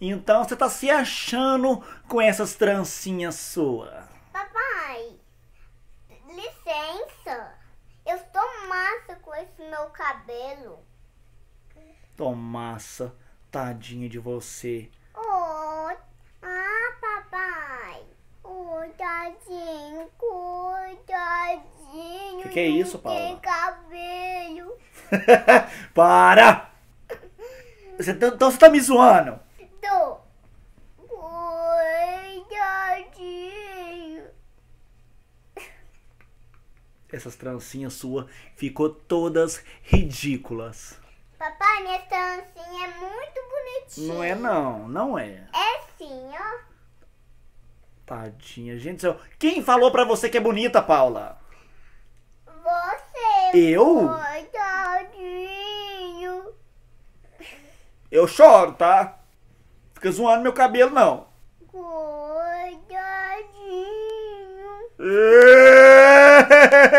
Então você tá se achando com essas trancinhas suas. Papai, licença. Eu tô massa com esse meu cabelo. Tô massa. Tadinha de você. Oh, ah, papai. Oh, tadinho, oh, tadinho. Que que é isso, Paulo? Tem cabelo. Para! Você, tá, então você tá me zoando? essas trancinhas sua ficou todas ridículas. Papai, minha trancinha é muito bonitinha. Não é não, não é. É sim, ó. Tadinha, gente do céu. Quem falou pra você que é bonita, Paula? Você. Eu? Coitadinho. Eu choro, tá? Fica zoando meu cabelo, não. Coitadinho. É.